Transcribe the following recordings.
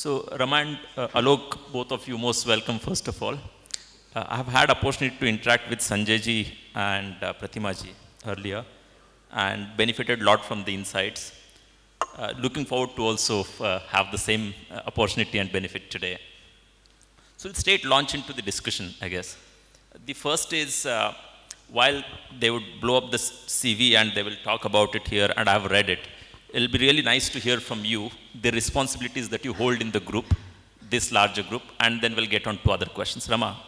So Raman uh, Alok, both of you most welcome first of all. Uh, I have had opportunity to interact with Sanjayji and uh, Pratimaji earlier and benefited a lot from the insights. Uh, looking forward to also uh, have the same uh, opportunity and benefit today. So let's straight launch into the discussion, I guess. The first is, uh, while they would blow up the CV and they will talk about it here, and I've read it, It'll be really nice to hear from you the responsibilities that you hold in the group, this larger group, and then we'll get on to other questions. Rama.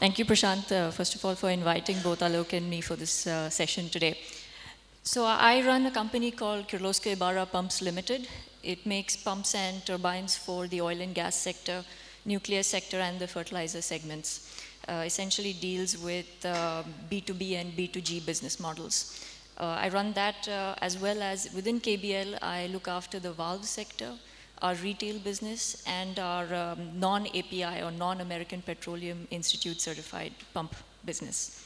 Thank you, Prashant, uh, first of all, for inviting both Alok and me for this uh, session today. So I run a company called Kirloska Ibarra Pumps Limited. It makes pumps and turbines for the oil and gas sector, nuclear sector, and the fertilizer segments uh, essentially deals with uh, B2B and B2G business models. Uh, I run that uh, as well as within KBL, I look after the valve sector, our retail business, and our um, non-API or non-American Petroleum Institute certified pump business.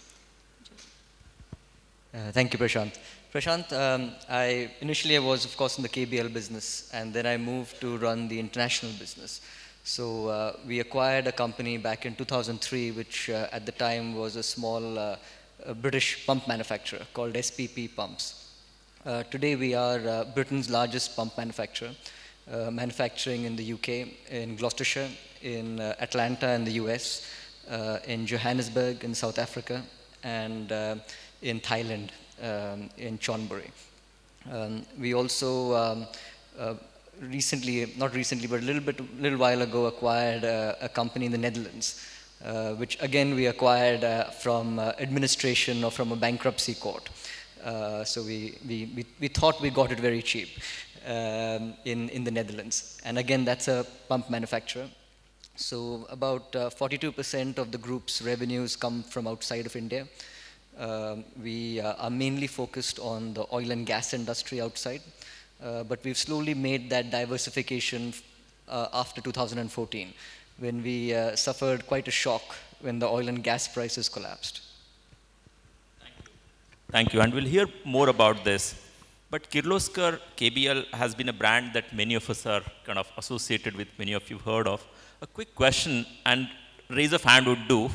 Uh, thank you, Prashant. Prashant, um, I initially I was, of course, in the KBL business, and then I moved to run the international business. So uh, we acquired a company back in 2003, which uh, at the time was a small uh, a British pump manufacturer called SPP Pumps. Uh, today we are uh, Britain's largest pump manufacturer, uh, manufacturing in the UK, in Gloucestershire, in Atlanta in the US, in Johannesburg in South Africa, and in Thailand, um, in Chonburi. Um, we also um, recently, not recently, but a little bit, little while ago, acquired a, uh, a company in the Netherlands, uh, which again we acquired uh, from uh, administration or from a bankruptcy court. Uh, so we, we, we, we, thought we got it very cheap um, in, in the Netherlands. And again, that's a pump manufacturer. So about 42% uh, of the group's revenues come from outside of India. Um, we are mainly focused on the oil and gas industry outside. Uh, but we've slowly made that diversification uh, after 2014 when we uh, suffered quite a shock when the oil and gas prices collapsed. Thank you. And we'll hear more about this. But Kirloskar KBL has been a brand that many of us are kind of associated with, many of you have heard of. A quick question, and raise of hand would do.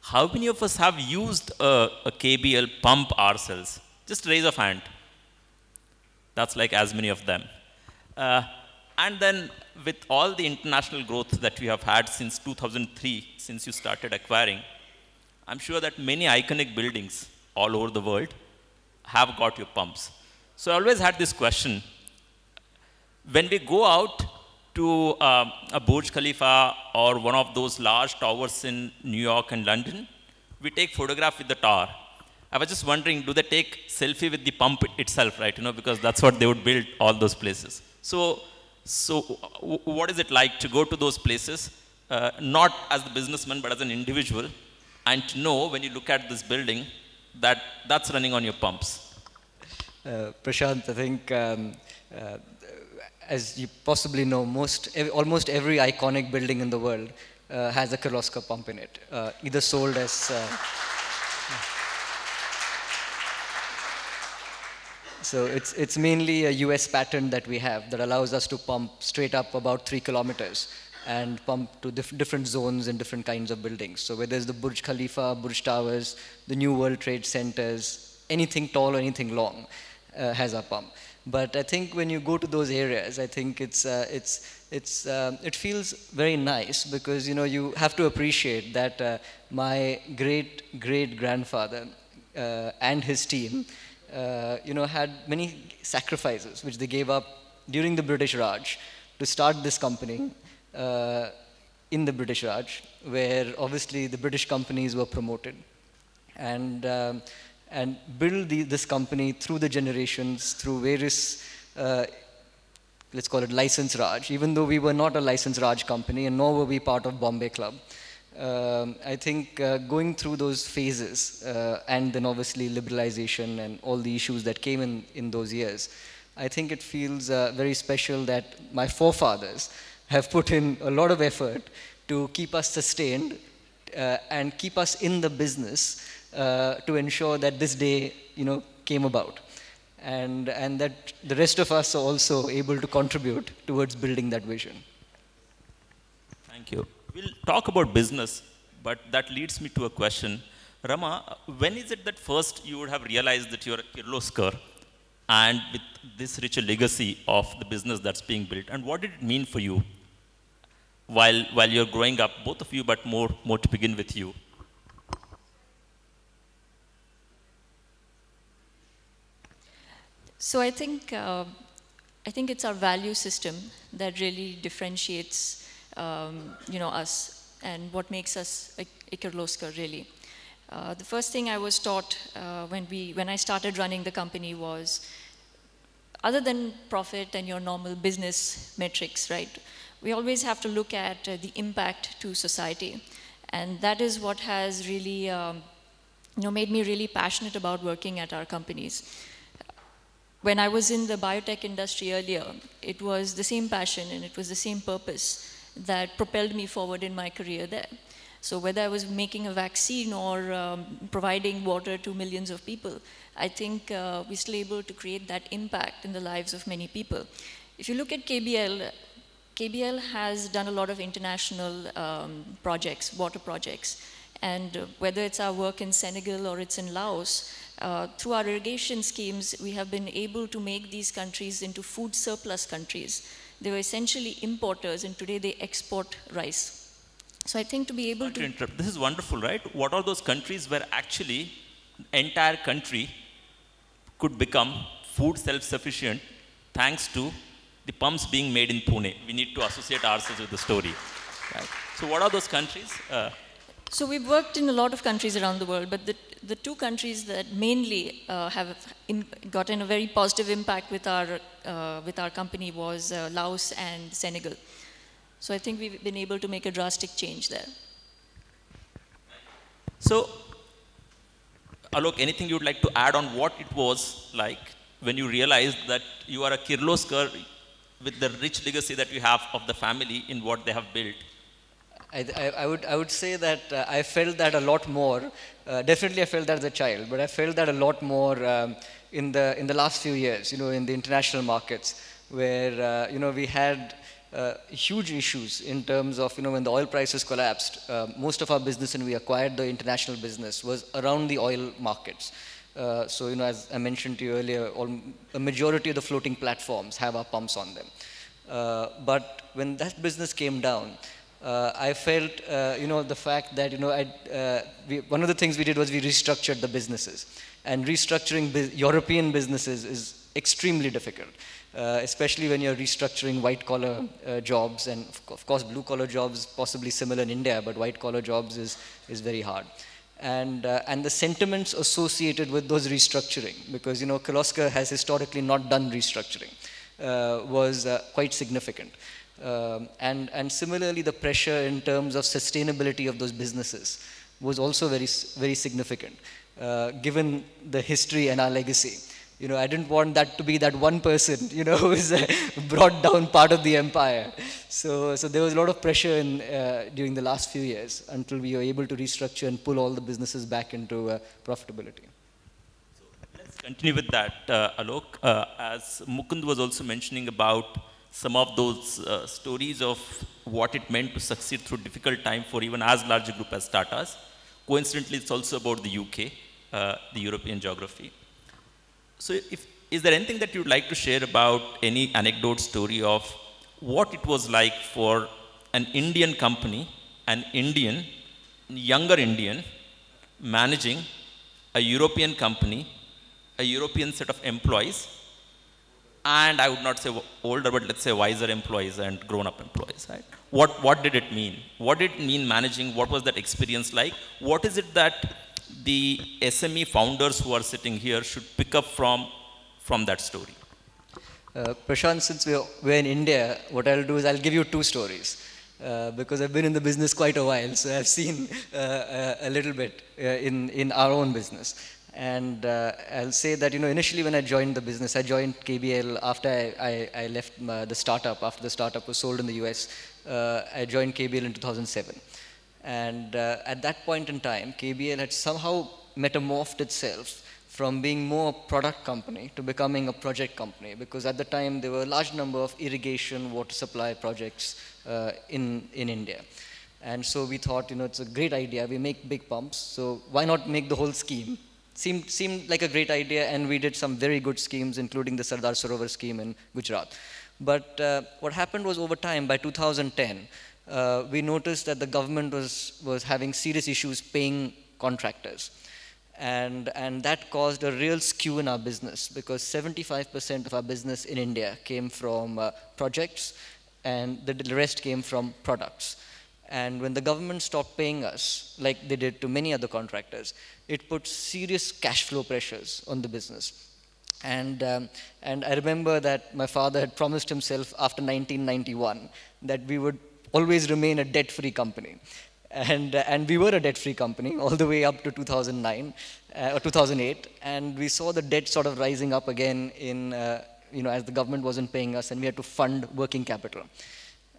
How many of us have used a, a KBL pump ourselves? Just raise of hand. That's like as many of them. Uh, and then with all the international growth that we have had since 2003, since you started acquiring, I'm sure that many iconic buildings all over the world have got your pumps. So I always had this question. When we go out to um, a Burj Khalifa or one of those large towers in New York and London, we take photograph with the tower I was just wondering, do they take selfie with the pump itself, right? You know, because that's what they would build all those places. So, so what is it like to go to those places, uh, not as the businessman, but as an individual, and to know when you look at this building that that's running on your pumps? Uh, Prashant, I think um, uh, as you possibly know, most ev almost every iconic building in the world uh, has a Kirloskar pump in it, uh, either sold as uh, So it's, it's mainly a US patent that we have that allows us to pump straight up about three kilometers and pump to different zones and different kinds of buildings. So whether it's the Burj Khalifa, Burj Towers, the New World Trade Centers, anything tall or anything long uh, has our pump. But I think when you go to those areas, I think it's, uh, it's, it's, uh, it feels very nice because you know you have to appreciate that uh, my great great grandfather uh, and his team uh, you know, had many sacrifices which they gave up during the British Raj to start this company uh, in the British Raj, where obviously the British companies were promoted, and um, and build the, this company through the generations, through various. Uh, let's call it license Raj, even though we were not a license Raj company and nor were we part of Bombay Club um, I think uh, going through those phases uh, and then obviously liberalization and all the issues that came in, in those years, I think it feels uh, very special that my forefathers have put in a lot of effort to keep us sustained uh, and keep us in the business uh, to ensure that this day you know, came about. And, and that the rest of us are also able to contribute towards building that vision. Thank you we'll talk about business, but that leads me to a question. Rama, when is it that first you would have realized that you're a Kirloskar and with this rich legacy of the business that's being built, and what did it mean for you while, while you're growing up, both of you, but more, more to begin with you? So I think, uh, I think it's our value system that really differentiates um, you know, us and what makes us Ikerloskar really. Uh, the first thing I was taught uh, when, we, when I started running the company was, other than profit and your normal business metrics, right, we always have to look at uh, the impact to society. And that is what has really um, you know, made me really passionate about working at our companies. When I was in the biotech industry earlier, it was the same passion and it was the same purpose that propelled me forward in my career there. So whether I was making a vaccine or um, providing water to millions of people, I think uh, we're still able to create that impact in the lives of many people. If you look at KBL, KBL has done a lot of international um, projects, water projects. And uh, whether it's our work in Senegal or it's in Laos, uh, through our irrigation schemes, we have been able to make these countries into food surplus countries. They were essentially importers, and today they export rice. So I think to be able to, to, interrupt, this is wonderful, right? What are those countries where actually entire country could become food self-sufficient thanks to the pumps being made in Pune? We need to associate ourselves with the story. Right. So what are those countries? Uh, so we've worked in a lot of countries around the world, but the the two countries that mainly uh, have in, gotten a very positive impact with our, uh, with our company was uh, Laos and Senegal. So I think we've been able to make a drastic change there. So, Alok, anything you'd like to add on what it was like when you realized that you are a Kirloskar with the rich legacy that you have of the family in what they have built? I, I, I, would, I would say that uh, I felt that a lot more. Uh, definitely, I felt that as a child, but I felt that a lot more um, in, the, in the last few years, you know, in the international markets, where, uh, you know, we had uh, huge issues in terms of, you know, when the oil prices collapsed, um, most of our business, and we acquired the international business, was around the oil markets. Uh, so, you know, as I mentioned to you earlier, all, a majority of the floating platforms have our pumps on them. Uh, but when that business came down, uh, I felt, uh, you know, the fact that, you know, uh, we, one of the things we did was we restructured the businesses. And restructuring bu European businesses is extremely difficult, uh, especially when you're restructuring white-collar uh, jobs and, of course, blue-collar jobs, possibly similar in India, but white-collar jobs is, is very hard. And, uh, and the sentiments associated with those restructuring, because, you know, Kaloska has historically not done restructuring, was quite significant. Um, and, and similarly, the pressure in terms of sustainability of those businesses was also very, very significant, uh, given the history and our legacy. You know, I didn't want that to be that one person, you know, who's uh, brought down part of the empire. So, so there was a lot of pressure in, uh, during the last few years until we were able to restructure and pull all the businesses back into uh, profitability. So let's continue with that, uh, Alok. Uh, as Mukund was also mentioning about some of those uh, stories of what it meant to succeed through difficult time for even as large a group as Tata's. Coincidentally, it's also about the UK, uh, the European geography. So if, is there anything that you'd like to share about any anecdote story of what it was like for an Indian company, an Indian, younger Indian, managing a European company, a European set of employees, and I would not say older, but let's say wiser employees and grown-up employees, right? What, what did it mean? What did it mean managing? What was that experience like? What is it that the SME founders who are sitting here should pick up from, from that story? Uh, Prashant, since we're, we're in India, what I'll do is I'll give you two stories. Uh, because I've been in the business quite a while, so I've seen uh, a, uh, a, little bit uh, in, in our own business. And uh, I'll say that, you know, initially when I joined the business, I joined KBL after I, I, I left my, uh, the startup, after the startup was sold in the US. Uh, I joined KBL in 2007. And uh, at that point in time, KBL had somehow metamorphed itself from being more a product company to becoming a project company because at the time there were a large number of irrigation water supply projects uh, in, in India. And so we thought, you know, it's a great idea. We make big pumps, so why not make the whole scheme? seemed, seemed like a great idea, and we did some very good schemes, including the Sardar Sarovar scheme in Gujarat. But uh, what happened was over time, by 2010, uh, we noticed that the government was, was having serious issues paying contractors. And, and that caused a real skew in our business because 75% of our business in India came from uh, projects and the rest came from products. And when the government stopped paying us, like they did to many other contractors, it put serious cash flow pressures on the business. And, um, and I remember that my father had promised himself after 1991 that we would always remain a debt free company. And, uh, and we were a debt free company all the way up to 2009 uh, or 2008. And we saw the debt sort of rising up again in, uh, you know, as the government wasn't paying us and we had to fund working capital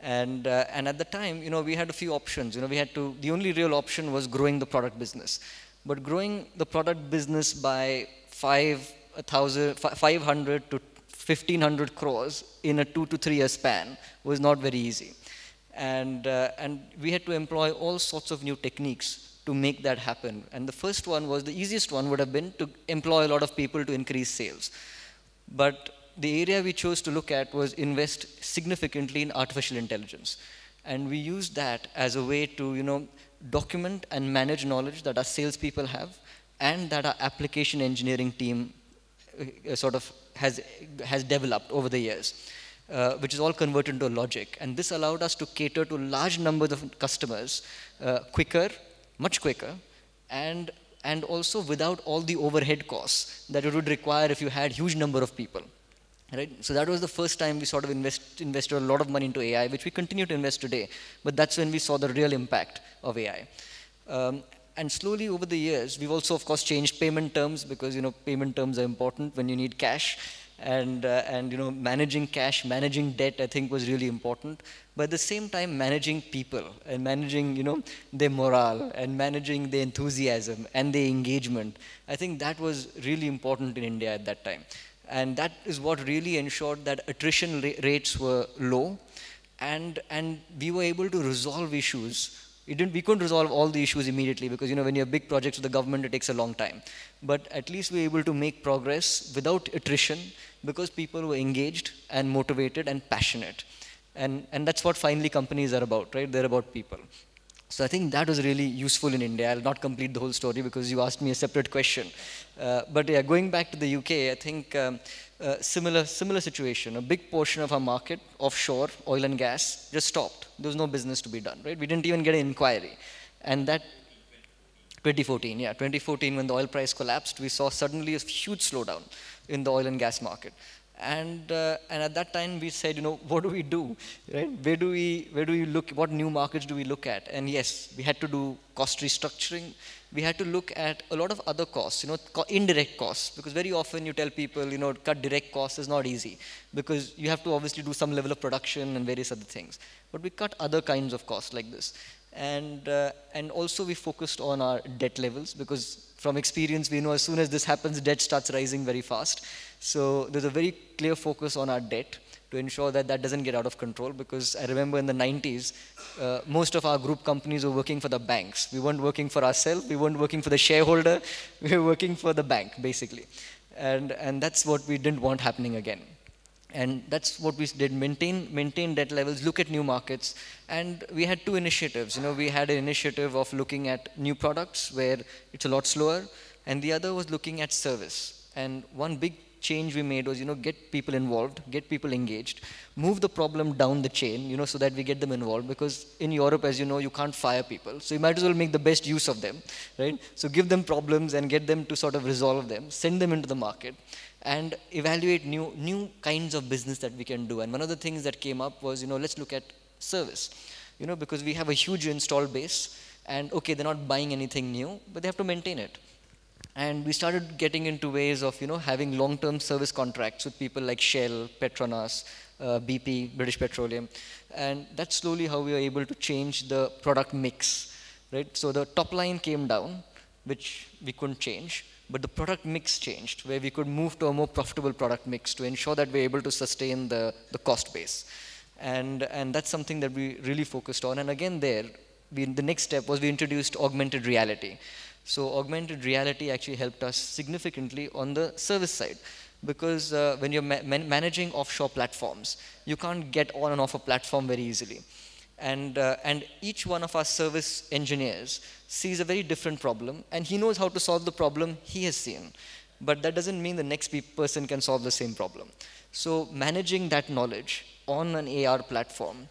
and uh, and at the time you know we had a few options you know we had to the only real option was growing the product business but growing the product business by 5 thousand, 500 to 1500 crores in a 2 to 3 year span was not very easy and uh, and we had to employ all sorts of new techniques to make that happen and the first one was the easiest one would have been to employ a lot of people to increase sales but the area we chose to look at was invest significantly in artificial intelligence. And we used that as a way to, you know, document and manage knowledge that our salespeople have and that our application engineering team uh, sort of has, has developed over the years, uh, which is all converted into logic. And this allowed us to cater to large numbers of customers uh, quicker, much quicker, and, and also without all the overhead costs that it would require if you had huge number of people. Right? So that was the first time we sort of invest, invested a lot of money into AI, which we continue to invest today. But that's when we saw the real impact of AI. Um, and slowly over the years, we've also, of course, changed payment terms because you know payment terms are important when you need cash, and uh, and you know managing cash, managing debt, I think was really important. But at the same time, managing people and managing you know their morale and managing their enthusiasm and their engagement, I think that was really important in India at that time. And that is what really ensured that attrition rates were low and, and we were able to resolve issues. It didn't, we couldn't resolve all the issues immediately because you know when you have big projects with the government it takes a long time. But at least we were able to make progress without attrition because people were engaged and motivated and passionate. And, and that's what finally companies are about, right? They're about people. So I think that was really useful in India. I'll not complete the whole story because you asked me a separate question. Uh, but yeah, going back to the UK, I think um, uh, similar similar situation. A big portion of our market offshore, oil and gas, just stopped. There was no business to be done, right? We didn't even get an inquiry, and that 2014, yeah, 2014 when the oil price collapsed, we saw suddenly a huge slowdown in the oil and gas market and uh, and at that time we said you know what do we do right where do we where do we look what new markets do we look at and yes we had to do cost restructuring we had to look at a lot of other costs you know co indirect costs because very often you tell people you know cut direct costs is not easy because you have to obviously do some level of production and various other things but we cut other kinds of costs like this and uh, and also we focused on our debt levels because from experience, we know as soon as this happens, debt starts rising very fast. So there's a very clear focus on our debt to ensure that that doesn't get out of control because I remember in the 90s, uh, most of our group companies were working for the banks. We weren't working for ourselves, we weren't working for the shareholder, we were working for the bank, basically. And, and that's what we didn't want happening again and that's what we did maintain maintain debt levels look at new markets and we had two initiatives you know we had an initiative of looking at new products where it's a lot slower and the other was looking at service and one big change we made was you know get people involved get people engaged move the problem down the chain you know so that we get them involved because in europe as you know you can't fire people so you might as well make the best use of them right so give them problems and get them to sort of resolve them send them into the market and evaluate new, new kinds of business that we can do. And one of the things that came up was, you know, let's look at service, you know, because we have a huge install base and okay, they're not buying anything new, but they have to maintain it. And we started getting into ways of, you know, having long-term service contracts with people like Shell, Petronas, uh, BP, British Petroleum. And that's slowly how we were able to change the product mix, right? So the top line came down, which we couldn't change but the product mix changed, where we could move to a more profitable product mix to ensure that we're able to sustain the, the cost base. And, and that's something that we really focused on. And again there, we, the next step was we introduced augmented reality. So augmented reality actually helped us significantly on the service side because uh, when you're ma man managing offshore platforms, you can't get on and off a platform very easily and, uh, and each one of our service engineers sees a very different problem and he knows how to solve the problem he has seen but that doesn't mean the next person can solve the same problem so managing that knowledge on an ar platform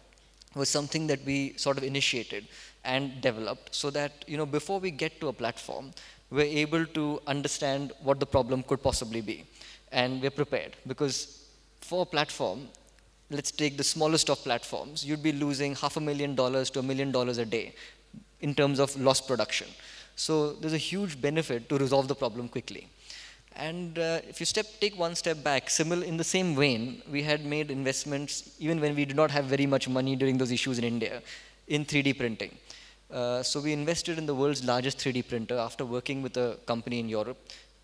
was something that we sort of initiated and developed so that you know before we get to a platform we're able to understand what the problem could possibly be and we're prepared because for a platform let's take the smallest of platforms, you'd be losing half a million dollars to a million dollars a day in terms of lost production. So there's a huge benefit to resolve the problem quickly. And uh, if you step, take one step back, similar in the same vein, we had made investments even when we did not have very much money during those issues in India in 3D printing. Uh, so we invested in the world's largest 3D printer after working with a company in Europe.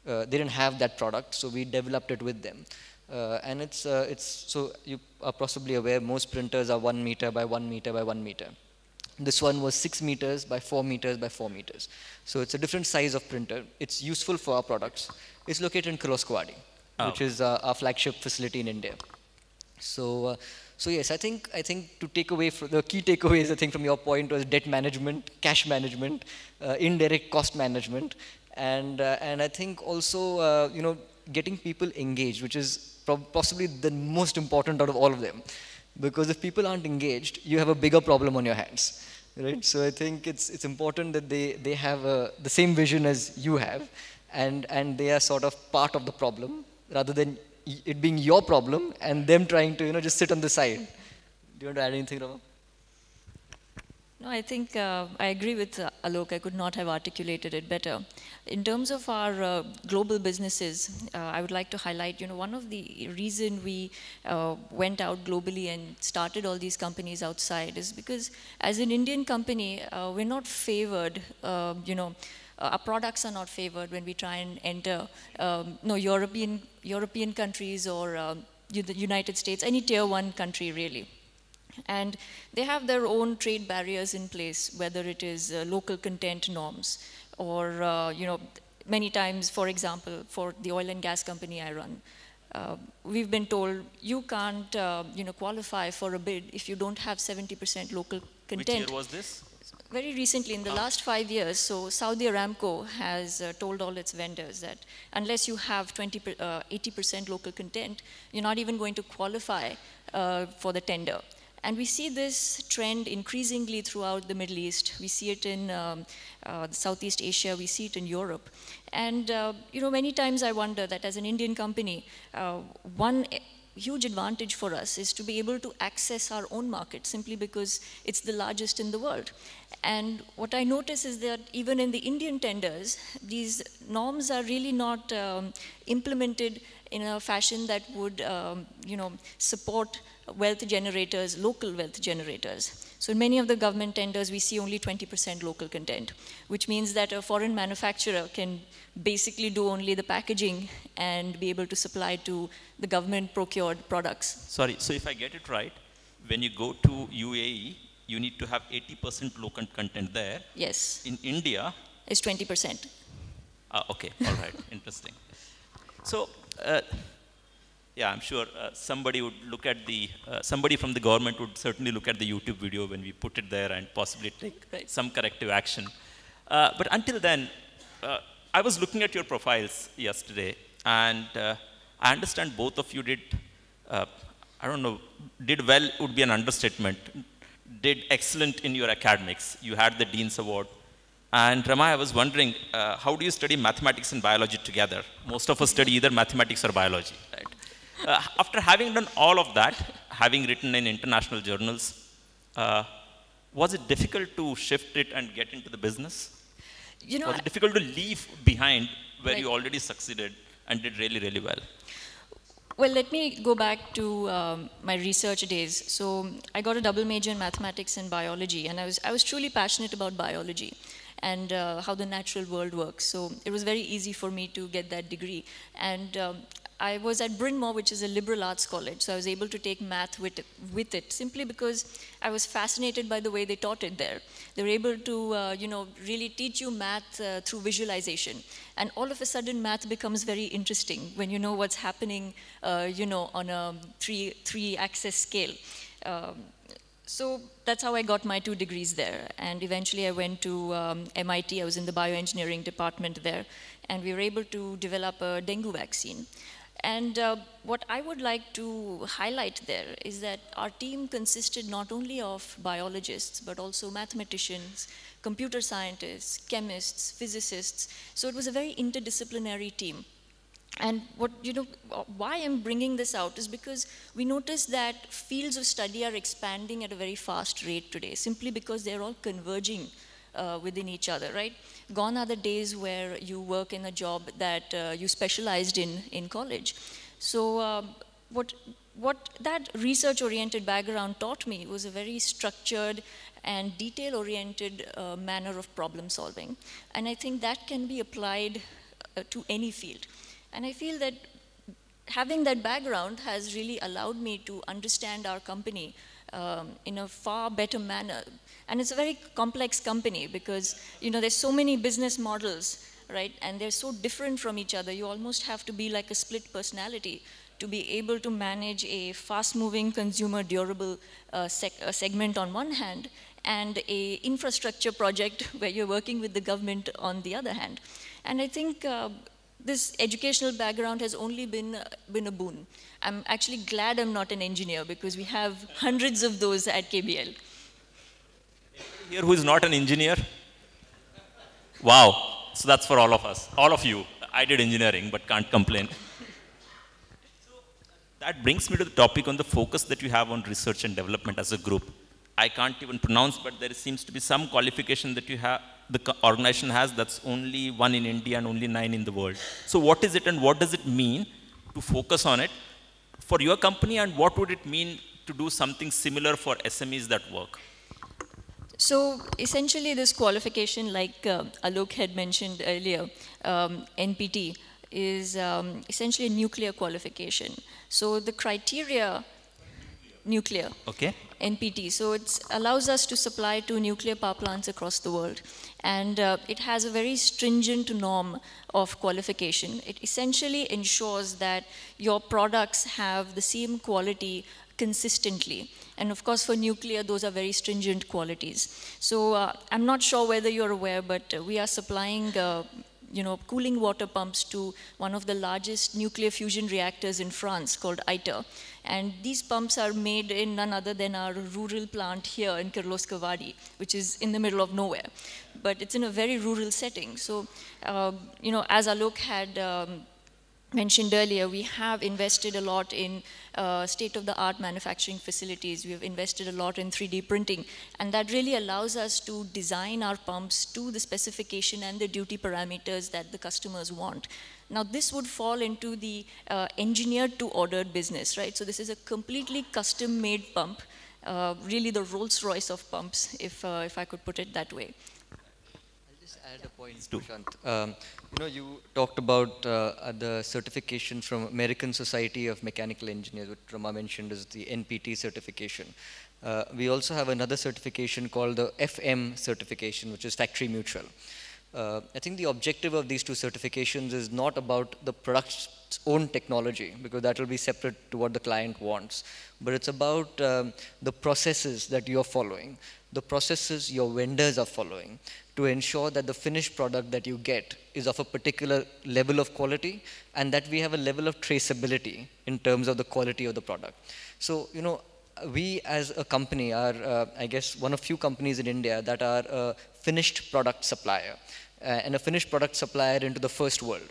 Uh, they didn't have that product, so we developed it with them. Uh, and it's, uh, it's, so you are possibly aware most printers are one meter by one meter by one meter. This one was six meters by four meters by four meters. So it's a different size of printer. It's useful for our products. It's located in Kirloskawadi, oh. which is uh, our flagship facility in India. So, uh, so yes, I think, I think to take away, from the key takeaways I think from your point was debt management, cash management, uh, indirect cost management, and, uh, and I think also, you know, getting people engaged, which is possibly the most important out of all of them. Because if people aren't engaged, you have a bigger problem on your hands. Right? So I think it's, it's important that they, they have a, the same vision as you have, and, and they are sort of part of the problem, rather than it being your problem and them trying to you know, just sit on the side. Do you want to add anything, Rama? No, I think uh, I agree with uh, Alok. I could not have articulated it better. In terms of our uh, global businesses, uh, I would like to highlight, you know, one of the reason we uh, went out globally and started all these companies outside is because as an Indian company, we're not favored, um, you know, our products are not favored when we try and enter, um, no, European, European countries or um, the United States, any tier one country really. And they have their own trade barriers in place, whether it is uh, local content norms or, uh, you know, many times, for example, for the oil and gas company I run, uh, we've been told you can't, uh, you know, qualify for a bid if you don't have 70% local content. Which year was this? Very recently, in the uh. last five years, so Saudi Aramco has uh, told all its vendors that unless you have 20, 80% local content, you're not even going to qualify for the tender. And we see this trend increasingly throughout the Middle East. We see it in um, uh, Southeast Asia, we see it in Europe. And uh, you know, many times I wonder that as an Indian company, uh, one eh, huge advantage for us is to be able to access our own market simply because it's the largest in the world. And what I notice is that even in the Indian tenders, these norms are really not um, implemented in a fashion that would, um, you know, support wealth generators, local wealth generators. So in many of the government tenders, we see only 20% local content, which means that a foreign manufacturer can basically do only the packaging and be able to supply to the government procured products. Sorry, so if I get it right, when you go to UAE, you need to have 80% local content there. Yes. In India, it's 20%. Ah, okay, all right, interesting. So uh, yeah, I'm sure uh, somebody would look at the, uh, somebody from the government would certainly look at the YouTube video when we put it there and possibly take some corrective action. Uh, but until then, uh, I was looking at your profiles yesterday and uh, I understand both of you did, I don't know, did well would be an understatement, did excellent in your academics. You had the Dean's Award, and Rama, I was wondering, uh, how do you study mathematics and biology together? Most of us study either mathematics or biology, right? Uh, after having done all of that, having written in international journals, uh, was it difficult to shift it and get into the business? You know, was it difficult to leave behind where right. you already succeeded and did really, really well? Well, let me go back to um, my research days. So I got a double major in mathematics and biology, and I was, I was truly passionate about biology and uh, how the natural world works. So it was very easy for me to get that degree. And um, I was at Bryn Mawr, which is a liberal arts college, so I was able to take math with, with it, simply because I was fascinated by the way they taught it there. They were able to, uh, you know, really teach you math uh, through visualization. And all of a sudden, math becomes very interesting when you know what's happening, uh, you know, on a three, three-axis scale. Um, so that's how I got my two degrees there. And eventually I went to um, MIT, I was in the bioengineering department there, and we were able to develop a dengue vaccine. And uh, what I would like to highlight there is that our team consisted not only of biologists, but also mathematicians, computer scientists, chemists, physicists. So it was a very interdisciplinary team. And what, you know, why I'm bringing this out is because we notice that fields of study are expanding at a very fast rate today, simply because they're all converging uh, within each other, right? Gone are the days where you work in a job that uh, you specialized in in college. So um, what, what that research-oriented background taught me was a very structured and detail-oriented uh, manner of problem solving. And I think that can be applied uh, to any field. And I feel that having that background has really allowed me to understand our company um, in a far better manner. And it's a very complex company because, you know, there's so many business models, right? And they're so different from each other. You almost have to be like a split personality to be able to manage a fast-moving consumer durable uh, uh segment on one hand and a infrastructure project where you're working with the government on the other hand. And I think uh, this educational background has only been, uh, been a boon. I'm actually glad I'm not an engineer because we have hundreds of those at KBL. Here who is not an engineer? Wow, so that's for all of us, all of you. I did engineering but can't complain. so that brings me to the topic on the focus that you have on research and development as a group. I can't even pronounce, but there seems to be some qualification that you have the organization has that's only one in India and only nine in the world. So what is it and what does it mean to focus on it for your company and what would it mean to do something similar for SMEs that work? So essentially this qualification like uh, Alok had mentioned earlier, um, NPT, is um, essentially a nuclear qualification. So the criteria, nuclear, okay. NPT, so it allows us to supply to nuclear power plants across the world and uh, it has a very stringent norm of qualification. It essentially ensures that your products have the same quality consistently. And of course, for nuclear, those are very stringent qualities. So uh, I'm not sure whether you're aware, but we are supplying uh, you know, cooling water pumps to one of the largest nuclear fusion reactors in France called ITER. And these pumps are made in none other than our rural plant here in Kirloskavadi, which is in the middle of nowhere. But it's in a very rural setting. So, uh, you know, as Alok had um, mentioned earlier, we have invested a lot in uh, state-of-the-art manufacturing facilities. We have invested a lot in 3D printing, and that really allows us to design our pumps to the specification and the duty parameters that the customers want. Now, this would fall into the uh, engineered-to-order business, right? So this is a completely custom-made pump, uh, really the Rolls-Royce of pumps, if, uh, if I could put it that way had a point Um, you know, you talked about uh, the certification from American Society of Mechanical Engineers, which Rama mentioned is the NPT certification. Uh, we also have another certification called the FM certification, which is factory mutual. Uh, I think the objective of these two certifications is not about the product's own technology, because that will be separate to what the client wants, but it's about um, the processes that you're following the processes your vendors are following to ensure that the finished product that you get is of a particular level of quality and that we have a level of traceability in terms of the quality of the product. So, you know, we as a company are, uh, I guess, one of few companies in India that are a finished product supplier uh, and a finished product supplier into the first world.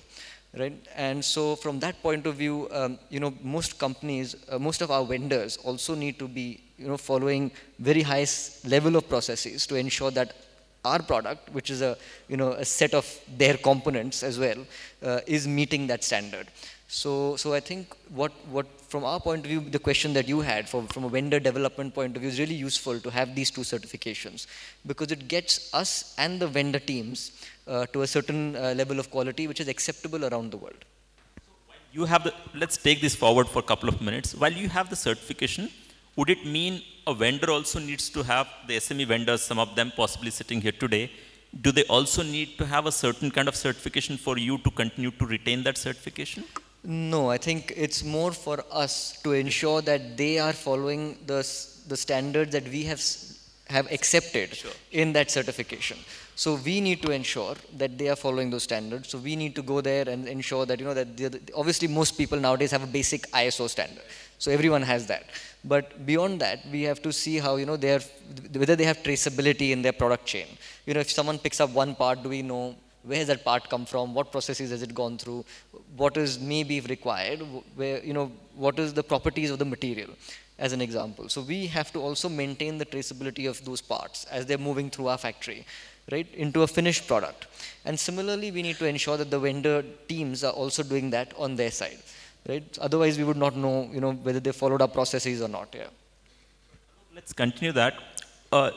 Right, and so from that point of view, um, you know, most companies, uh, most of our vendors also need to be you know, following very high level of processes to ensure that our product, which is a, you know, a set of their components as well, uh, is meeting that standard. So, so I think what, what from our point of view, the question that you had from, from a vendor development point of view is really useful to have these two certifications because it gets us and the vendor teams uh, to a certain uh, level of quality which is acceptable around the world. So you have the, let's take this forward for a couple of minutes. While you have the certification, would it mean a vendor also needs to have, the SME vendors, some of them possibly sitting here today, do they also need to have a certain kind of certification for you to continue to retain that certification? No, I think it's more for us to ensure that they are following the, the standards that we have have accepted sure. in that certification. So we need to ensure that they are following those standards. So we need to go there and ensure that, you know, that the, obviously most people nowadays have a basic ISO standard. So everyone has that. But beyond that, we have to see how, you know, they are, whether they have traceability in their product chain. You know, if someone picks up one part, do we know where has that part come from? What processes has it gone through? What is maybe required? Where, you know, what is the properties of the material? as an example. So we have to also maintain the traceability of those parts as they're moving through our factory right into a finished product and similarly we need to ensure that the vendor teams are also doing that on their side right otherwise we would not know you know whether they followed our processes or not yeah let's continue that uh,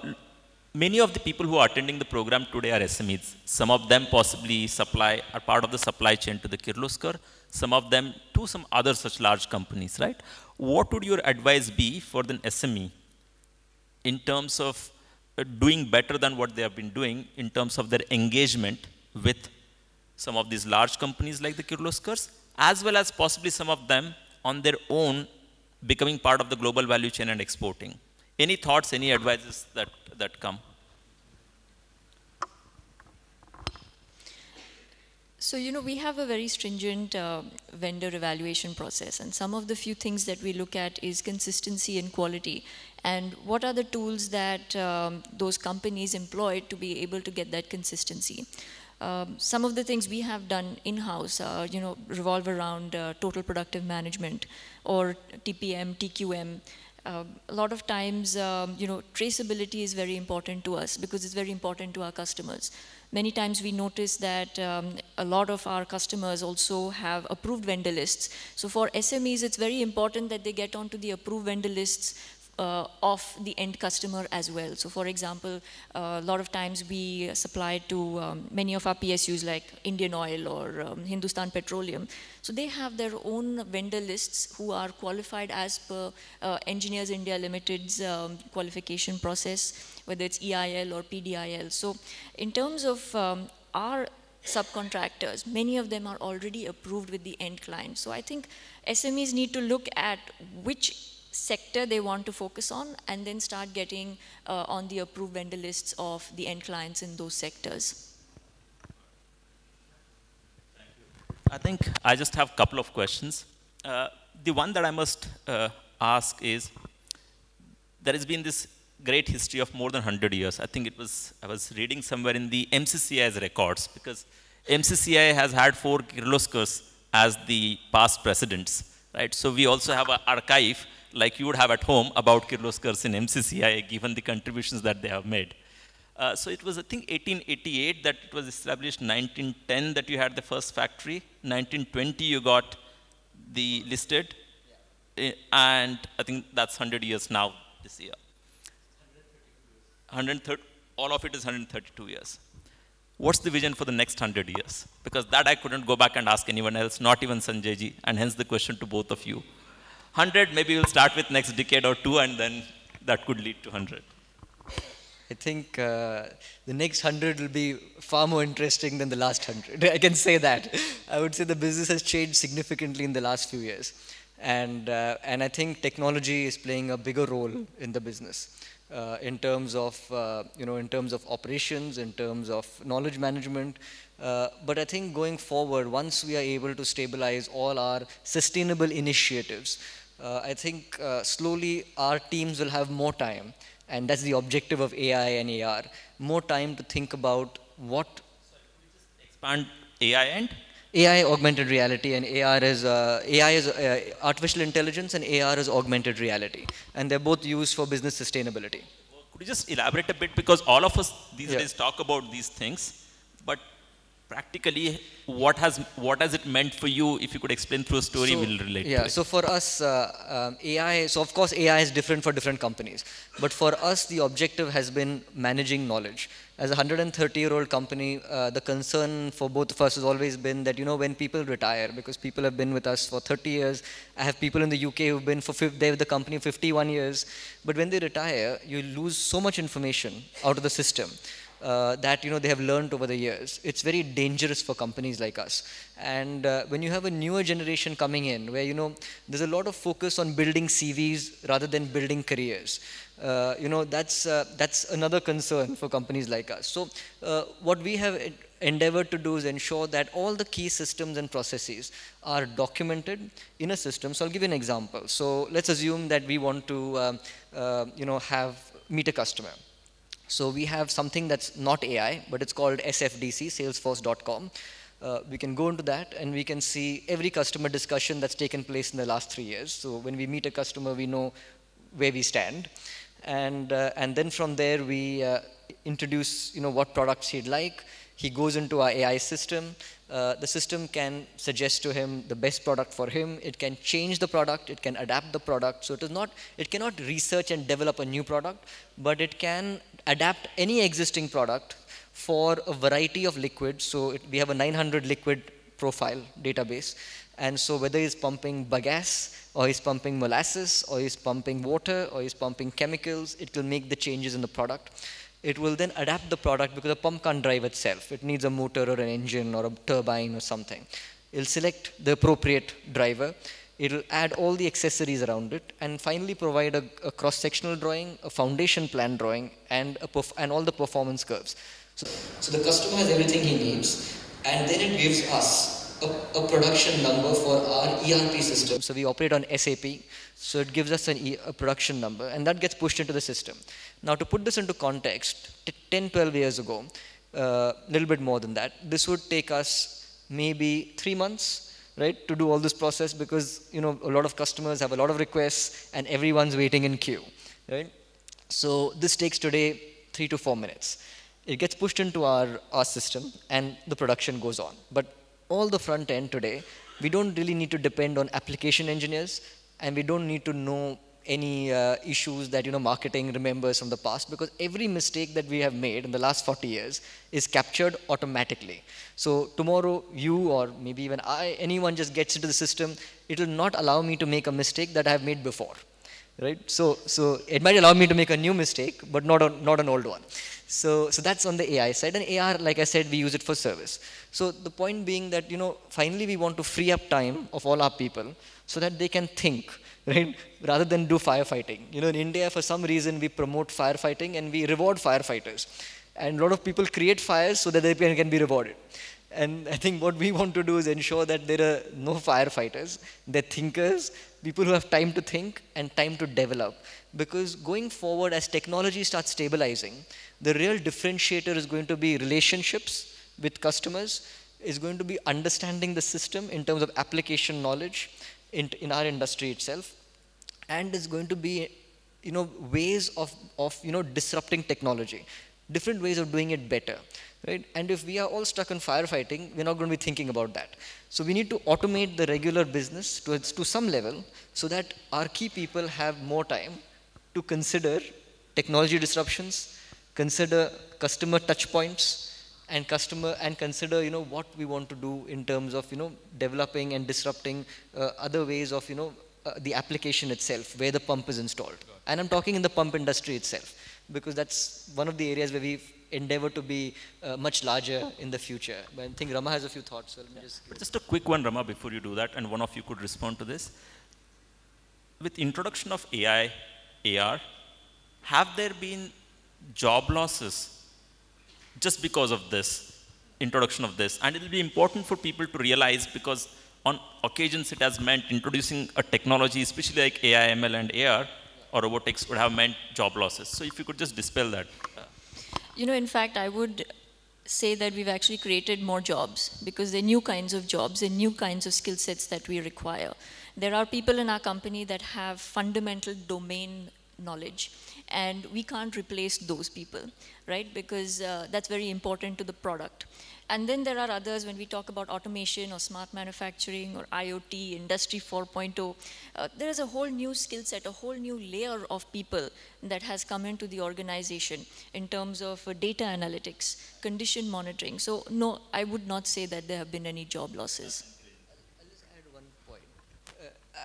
many of the people who are attending the program today are smes some of them possibly supply are part of the supply chain to the kirloskar some of them to some other such large companies right what would your advice be for an SME in terms of uh, doing better than what they have been doing in terms of their engagement with some of these large companies like the Kirloskars, as well as possibly some of them on their own becoming part of the global value chain and exporting? Any thoughts, any advices that, that come? So, you know, we have a very stringent uh, vendor evaluation process, and some of the few things that we look at is consistency and quality. And what are the tools that um, those companies employ to be able to get that consistency? Um, some of the things we have done in-house, uh, you know, revolve around uh, total productive management or TPM, TQM, um, a lot of times, um, you know, traceability is very important to us because it's very important to our customers. Many times we notice that um, a lot of our customers also have approved vendor lists. So for SMEs, it's very important that they get onto the approved vendor lists uh, of the end customer as well. So for example, a lot of times we supply to um, many of our PSUs like Indian Oil or um, Hindustan Petroleum. So they have their own vendor lists who are qualified as per uh, Engineers India Limited's um, qualification process, whether it's EIL or PDIL. So in terms of um, our subcontractors, many of them are already approved with the end client. So I think SMEs need to look at which sector they want to focus on and then start getting uh, on the approved vendor lists of the end clients in those sectors. I think I just have a couple of questions. Uh, the one that I must uh, ask is, there has been this great history of more than 100 years. I think it was, I was reading somewhere in the MCCI's records because MCCI has had four Kirloskars as the past presidents, right? So we also have an archive like you would have at home about Kirloskar's in MCCI, given the contributions that they have made. Uh, so it was, I think, 1888 that it was established, 1910 that you had the first factory, 1920 you got the listed, yeah. and I think that's 100 years now this year. 130, all of it is 132 years. What's the vision for the next 100 years? Because that I couldn't go back and ask anyone else, not even Sanjayji, and hence the question to both of you. 100, maybe we'll start with next decade or two, and then that could lead to 100. I think uh, the next 100 will be far more interesting than the last 100. I can say that. I would say the business has changed significantly in the last few years. And, uh, and I think technology is playing a bigger role in the business. Uh, in terms of uh, you know in terms of operations in terms of knowledge management uh, but i think going forward once we are able to stabilize all our sustainable initiatives uh, I think uh, slowly our teams will have more time, and that's the objective of AI and AR, more time to think about what... Sorry, expand AI and? AI augmented reality and AR is uh, AI is uh, artificial intelligence and AR is augmented reality, and they're both used for business sustainability. Could you just elaborate a bit because all of us these yeah. days talk about these things, practically what has what has it meant for you if you could explain through a story so, we'll relate yeah so for us uh, um, ai so of course ai is different for different companies but for us the objective has been managing knowledge as a 130 year old company uh, the concern for both of us has always been that you know when people retire because people have been with us for 30 years i have people in the uk who've been for they with the company 51 years but when they retire you lose so much information out of the system uh, that you know they have learned over the years. It's very dangerous for companies like us. And uh, when you have a newer generation coming in, where you know there's a lot of focus on building CVs rather than building careers, uh, you know that's uh, that's another concern for companies like us. So uh, what we have endeavored to do is ensure that all the key systems and processes are documented in a system. So I'll give you an example. So let's assume that we want to, um, uh, you know, have meet a customer. So we have something that's not AI, but it's called SFDC, salesforce.com. Uh, we can go into that and we can see every customer discussion that's taken place in the last three years. So when we meet a customer, we know where we stand. And, uh, and then from there, we uh, introduce you know, what products he'd like. He goes into our AI system. Uh, the system can suggest to him the best product for him. It can change the product. It can adapt the product. So it is not, it cannot research and develop a new product, but it can adapt any existing product for a variety of liquids. So it, we have a 900 liquid profile database. And so whether he's pumping bagasse, or he's pumping molasses, or he's pumping water, or he's pumping chemicals, it will make the changes in the product. It will then adapt the product because the pump can't drive itself. It needs a motor or an engine or a turbine or something. It'll select the appropriate driver it will add all the accessories around it and finally provide a, a cross-sectional drawing, a foundation plan drawing and, and all the performance curves. So, so the customer has everything he needs and then it gives us a, a production number for our ERP system. So we operate on SAP, so it gives us an e, a production number and that gets pushed into the system. Now to put this into context, 10, 12 years ago, a uh, little bit more than that, this would take us maybe three months right, to do all this process because, you know, a lot of customers have a lot of requests and everyone's waiting in queue, right? So this takes today three to four minutes. It gets pushed into our, our system and the production goes on. But all the front end today, we don't really need to depend on application engineers and we don't need to know any uh, issues that you know marketing remembers from the past because every mistake that we have made in the last 40 years is captured automatically so tomorrow you or maybe even i anyone just gets into the system it will not allow me to make a mistake that i have made before right so so it might allow me to make a new mistake but not a, not an old one so so that's on the ai side and ar like i said we use it for service so the point being that you know finally we want to free up time of all our people so that they can think right? Rather than do firefighting. You know, in India, for some reason, we promote firefighting and we reward firefighters. And a lot of people create fires so that they can, can be rewarded. And I think what we want to do is ensure that there are no firefighters, they're thinkers, people who have time to think and time to develop. Because going forward, as technology starts stabilizing, the real differentiator is going to be relationships with customers, is going to be understanding the system in terms of application knowledge, in, in our industry itself and is going to be you know ways of, of you know disrupting technology different ways of doing it better right and if we are all stuck in firefighting we're not going to be thinking about that so we need to automate the regular business to, to some level so that our key people have more time to consider technology disruptions consider customer touch points and customer and consider you know what we want to do in terms of you know developing and disrupting uh, other ways of you know uh, the application itself where the pump is installed and i'm talking in the pump industry itself because that's one of the areas where we endeavor to be uh, much larger in the future but i think rama has a few thoughts so yeah. just, just a quick one rama before you do that and one of you could respond to this with introduction of ai ar have there been job losses just because of this introduction of this. And it will be important for people to realize because on occasions it has meant introducing a technology, especially like AI, ML, and AR, or robotics would have meant job losses. So if you could just dispel that. You know, in fact, I would say that we've actually created more jobs because there are new kinds of jobs and new kinds of skill sets that we require. There are people in our company that have fundamental domain knowledge. And we can't replace those people, right? Because uh, that's very important to the product. And then there are others when we talk about automation or smart manufacturing or IoT, Industry 4.0. Uh, there is a whole new skill set, a whole new layer of people that has come into the organization in terms of uh, data analytics, condition monitoring. So no, I would not say that there have been any job losses. I'll, just add one point.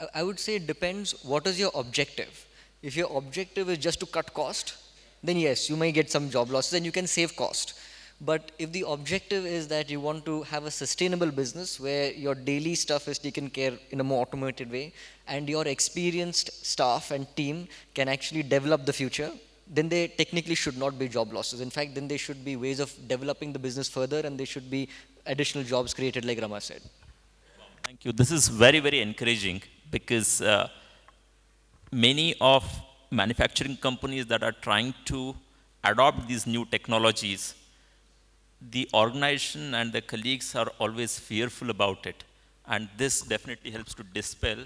Uh, I, I would say it depends what is your objective if your objective is just to cut cost, then yes, you may get some job losses and you can save cost. But if the objective is that you want to have a sustainable business where your daily stuff is taken care in a more automated way and your experienced staff and team can actually develop the future, then they technically should not be job losses. In fact, then they should be ways of developing the business further and they should be additional jobs created like Rama said. Thank you. This is very, very encouraging because uh, many of manufacturing companies that are trying to adopt these new technologies, the organization and the colleagues are always fearful about it. And this definitely helps to dispel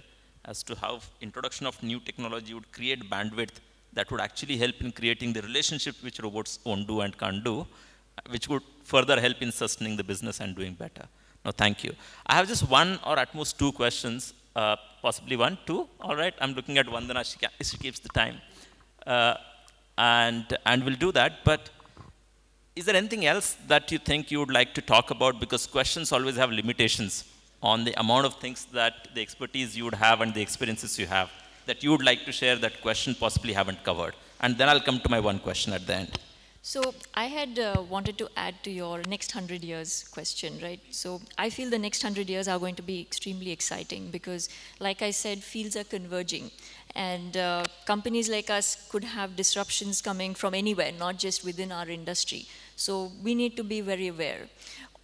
as to how introduction of new technology would create bandwidth that would actually help in creating the relationship which robots won't do and can't do, which would further help in sustaining the business and doing better. No, thank you. I have just one or at most two questions uh, possibly one, two. All right, I'm looking at Vandana. She, can, she keeps the time. Uh, and, and we'll do that. But is there anything else that you think you would like to talk about? Because questions always have limitations on the amount of things that the expertise you would have and the experiences you have that you would like to share that question possibly haven't covered. And then I'll come to my one question at the end. So I had uh, wanted to add to your next 100 years question, right? So I feel the next 100 years are going to be extremely exciting because, like I said, fields are converging. And uh, companies like us could have disruptions coming from anywhere, not just within our industry. So we need to be very aware.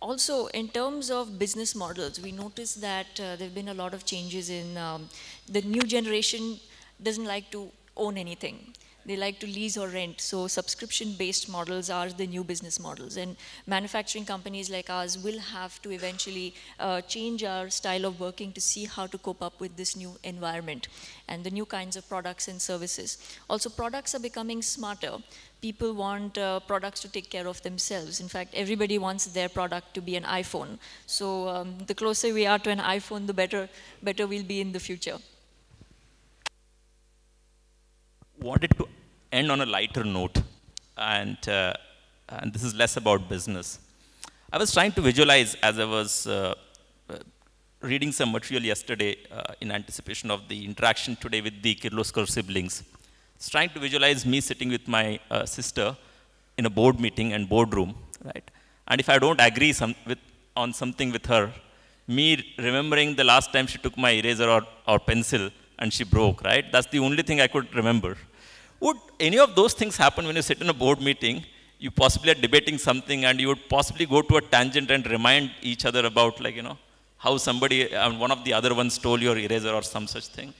Also, in terms of business models, we notice that uh, there have been a lot of changes in um, the new generation doesn't like to own anything they like to lease or rent. So subscription-based models are the new business models. And manufacturing companies like ours will have to eventually uh, change our style of working to see how to cope up with this new environment and the new kinds of products and services. Also, products are becoming smarter people want uh, products to take care of themselves. In fact, everybody wants their product to be an iPhone. So um, the closer we are to an iPhone, the better, better we'll be in the future. Wanted to end on a lighter note, and, uh, and this is less about business. I was trying to visualize as I was uh, uh, reading some material yesterday uh, in anticipation of the interaction today with the Kirloskar siblings. I was trying to visualize me sitting with my uh, sister in a board meeting and boardroom, right? And if I don't agree some with, on something with her, me remembering the last time she took my eraser or, or pencil and she broke, right? That's the only thing I could remember. Would any of those things happen when you sit in a board meeting? You possibly are debating something and you would possibly go to a tangent and remind each other about like, you know, how somebody, and uh, one of the other ones stole your eraser or some such thing.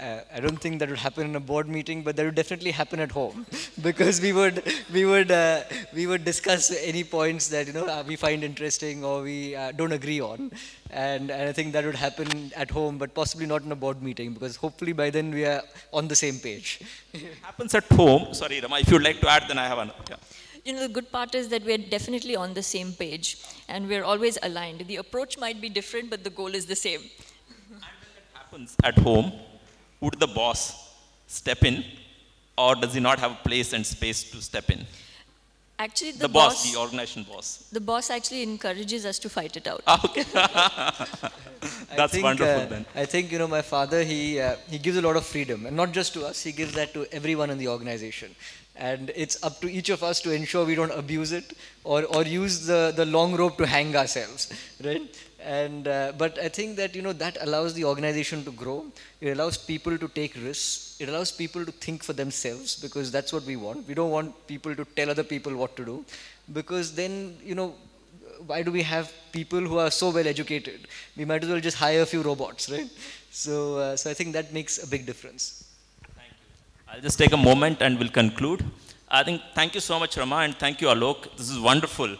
Uh, I don't think that would happen in a board meeting, but that would definitely happen at home because we would we would uh, we would discuss any points that you know uh, we find interesting or we uh, don't agree on, and, and I think that would happen at home, but possibly not in a board meeting because hopefully by then we are on the same page. happens at home. Sorry, Rama, if you'd like to add, then I have another. Yeah you know, the good part is that we're definitely on the same page and we're always aligned. The approach might be different, but the goal is the same. and when that happens at home, would the boss step in or does he not have a place and space to step in? Actually, the, the boss, boss, the organization boss. The boss actually encourages us to fight it out. Ah, okay, that's think, wonderful. Uh, then I think you know my father. He uh, he gives a lot of freedom, and not just to us. He gives that to everyone in the organization, and it's up to each of us to ensure we don't abuse it or or use the the long rope to hang ourselves, right? and uh, but i think that you know that allows the organization to grow it allows people to take risks it allows people to think for themselves because that's what we want we don't want people to tell other people what to do because then you know why do we have people who are so well educated we might as well just hire a few robots right so uh, so i think that makes a big difference thank you i'll just take a moment and we'll conclude i think thank you so much rama and thank you alok this is wonderful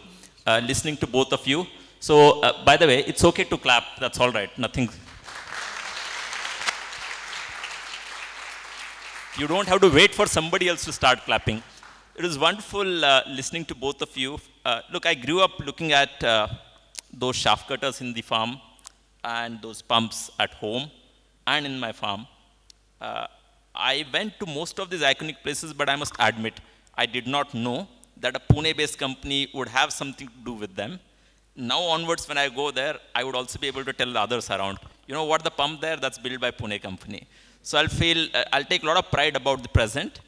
uh, listening to both of you so uh, by the way, it's okay to clap. That's all right. Nothing. you don't have to wait for somebody else to start clapping. It was wonderful uh, listening to both of you. Uh, look, I grew up looking at uh, those shaft cutters in the farm and those pumps at home and in my farm. Uh, I went to most of these iconic places, but I must admit, I did not know that a Pune-based company would have something to do with them. Now onwards, when I go there, I would also be able to tell the others around, you know what, the pump there, that's built by Pune company. So I'll feel, uh, I'll take a lot of pride about the present,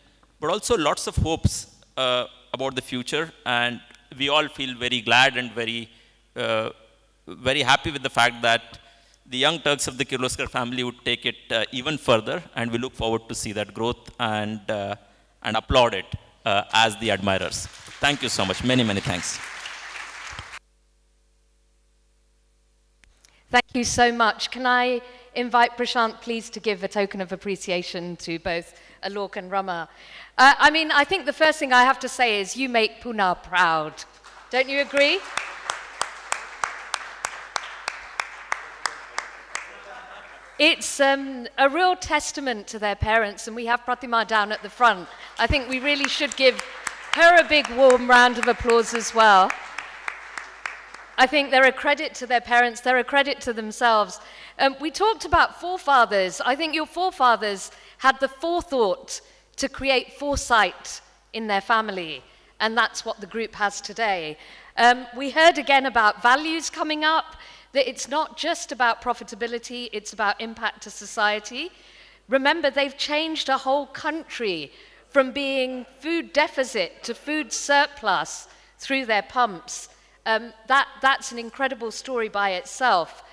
but also lots of hopes uh, about the future. And we all feel very glad and very, uh, very happy with the fact that the young Turks of the Kirloskar family would take it uh, even further, and we look forward to see that growth and, uh, and applaud it uh, as the admirers. Thank you so much. Many, many thanks. Thank you so much. Can I invite Prashant, please, to give a token of appreciation to both Alok and Rama? Uh, I mean, I think the first thing I have to say is you make Pune proud. Don't you agree? It's um, a real testament to their parents, and we have Pratima down at the front. I think we really should give her a big warm round of applause as well. I think they're a credit to their parents, they're a credit to themselves. Um, we talked about forefathers. I think your forefathers had the forethought to create foresight in their family, and that's what the group has today. Um, we heard again about values coming up, that it's not just about profitability, it's about impact to society. Remember, they've changed a whole country from being food deficit to food surplus through their pumps. Um, that, that's an incredible story by itself.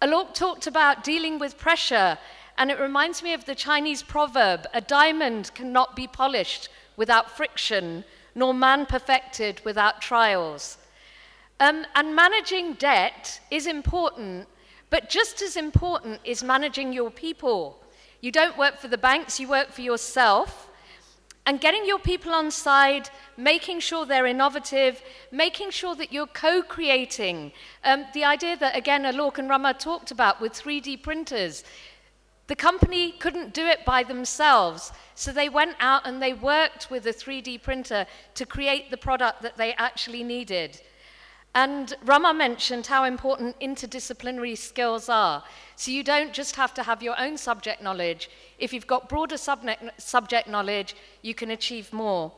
Alok talked about dealing with pressure, and it reminds me of the Chinese proverb a diamond cannot be polished without friction, nor man perfected without trials. Um, and managing debt is important, but just as important is managing your people. You don't work for the banks, you work for yourself. And getting your people on side, making sure they're innovative, making sure that you're co creating. Um, the idea that, again, Alok and Rama talked about with 3D printers, the company couldn't do it by themselves, so they went out and they worked with a 3D printer to create the product that they actually needed. And Rama mentioned how important interdisciplinary skills are. So you don't just have to have your own subject knowledge. If you've got broader subject knowledge, you can achieve more.